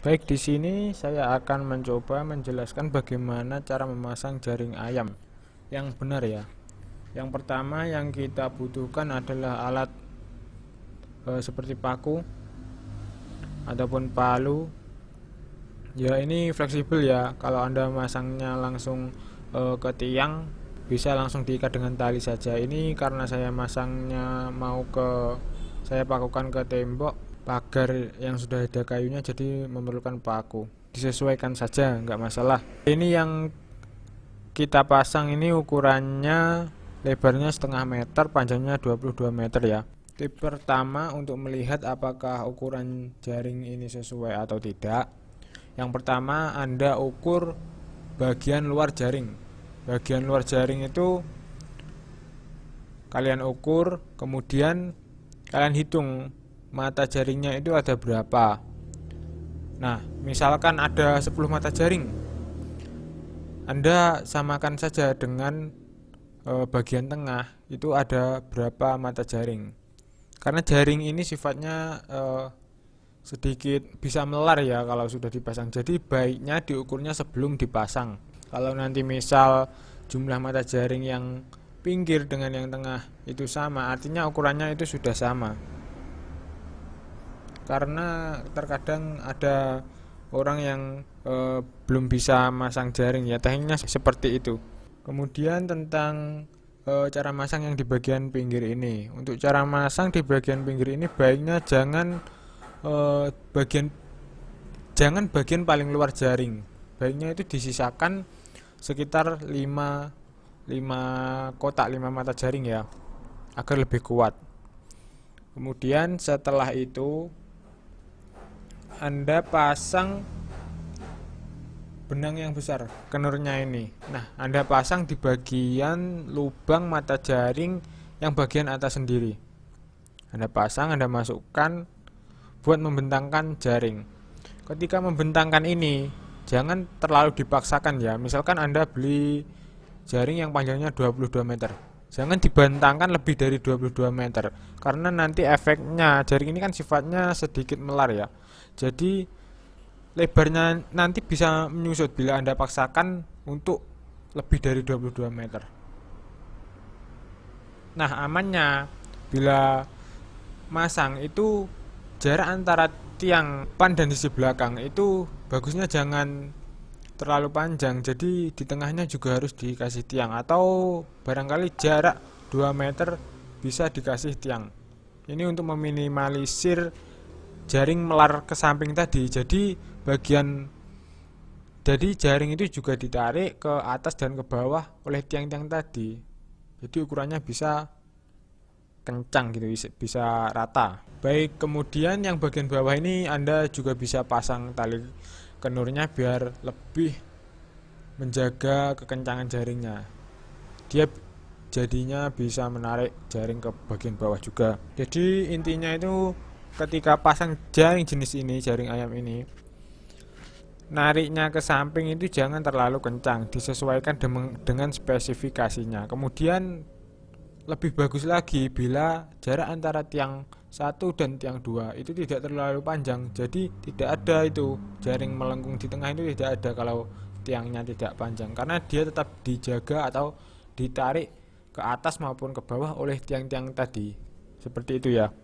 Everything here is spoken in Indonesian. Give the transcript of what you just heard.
Baik, di sini saya akan mencoba menjelaskan bagaimana cara memasang jaring ayam yang benar ya. Yang pertama yang kita butuhkan adalah alat e, seperti paku ataupun palu. Ya, ini fleksibel ya. Kalau Anda masangnya langsung e, ke tiang bisa langsung diikat dengan tali saja. Ini karena saya masangnya mau ke saya pakukan ke tembok pagar yang sudah ada kayunya jadi memerlukan paku disesuaikan saja nggak masalah ini yang kita pasang ini ukurannya lebarnya setengah meter panjangnya 22 meter ya tip pertama untuk melihat apakah ukuran jaring ini sesuai atau tidak yang pertama anda ukur bagian luar jaring bagian luar jaring itu kalian ukur kemudian kalian hitung mata jaringnya itu ada berapa. Nah, misalkan ada 10 mata jaring. Anda samakan saja dengan e, bagian tengah itu ada berapa mata jaring. Karena jaring ini sifatnya e, sedikit bisa melar ya kalau sudah dipasang. Jadi baiknya diukurnya sebelum dipasang. Kalau nanti misal jumlah mata jaring yang pinggir dengan yang tengah itu sama, artinya ukurannya itu sudah sama karena terkadang ada orang yang e, belum bisa masang jaring ya tekniknya seperti itu kemudian tentang e, cara masang yang di bagian pinggir ini untuk cara masang di bagian pinggir ini baiknya jangan e, bagian jangan bagian paling luar jaring baiknya itu disisakan sekitar 5 5 kotak 5 mata jaring ya agar lebih kuat kemudian setelah itu anda pasang benang yang besar kenurnya ini. Nah, Anda pasang di bagian lubang mata jaring yang bagian atas sendiri. Anda pasang, Anda masukkan buat membentangkan jaring. Ketika membentangkan ini, jangan terlalu dipaksakan ya. Misalkan Anda beli jaring yang panjangnya 22 meter jangan dibentangkan lebih dari 22 meter karena nanti efeknya jaring ini kan sifatnya sedikit melar ya jadi lebarnya nanti bisa menyusut bila anda paksakan untuk lebih dari 22 meter nah amannya bila masang itu jarak antara tiang pan dan sisi belakang itu bagusnya jangan terlalu panjang jadi di tengahnya juga harus dikasih tiang atau barangkali jarak 2 meter bisa dikasih tiang ini untuk meminimalisir jaring melar ke samping tadi jadi bagian jadi jaring itu juga ditarik ke atas dan ke bawah oleh tiang-tiang tadi jadi ukurannya bisa kencang gitu bisa rata baik kemudian yang bagian bawah ini anda juga bisa pasang tali kenurnya biar lebih menjaga kekencangan jaringnya dia jadinya bisa menarik jaring ke bagian bawah juga jadi intinya itu ketika pasang jaring jenis ini jaring ayam ini nariknya ke samping itu jangan terlalu kencang disesuaikan dengan spesifikasinya kemudian lebih bagus lagi bila jarak antara tiang satu dan tiang dua itu tidak terlalu panjang jadi tidak ada itu jaring melengkung di tengah itu tidak ada kalau tiangnya tidak panjang karena dia tetap dijaga atau ditarik ke atas maupun ke bawah oleh tiang-tiang tadi seperti itu ya